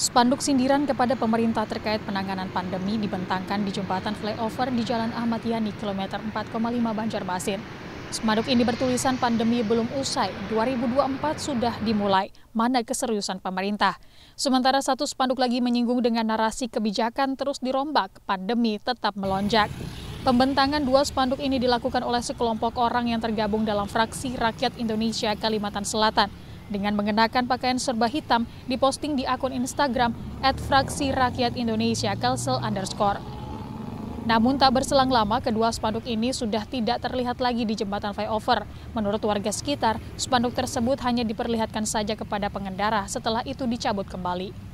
Spanduk sindiran kepada pemerintah terkait penanganan pandemi dibentangkan di jembatan flyover di Jalan Ahmad Yani, kilometer 4,5 Banjarmasin. Spanduk ini bertulisan pandemi belum usai, 2024 sudah dimulai, mana keseriusan pemerintah. Sementara satu spanduk lagi menyinggung dengan narasi kebijakan terus dirombak, pandemi tetap melonjak. Pembentangan dua spanduk ini dilakukan oleh sekelompok orang yang tergabung dalam fraksi Rakyat Indonesia Kalimantan Selatan dengan mengenakan pakaian serba hitam diposting di akun Instagram at fraksi rakyat Indonesia Kelsel underscore. Namun tak berselang lama, kedua spanduk ini sudah tidak terlihat lagi di jembatan flyover. Menurut warga sekitar, spanduk tersebut hanya diperlihatkan saja kepada pengendara setelah itu dicabut kembali.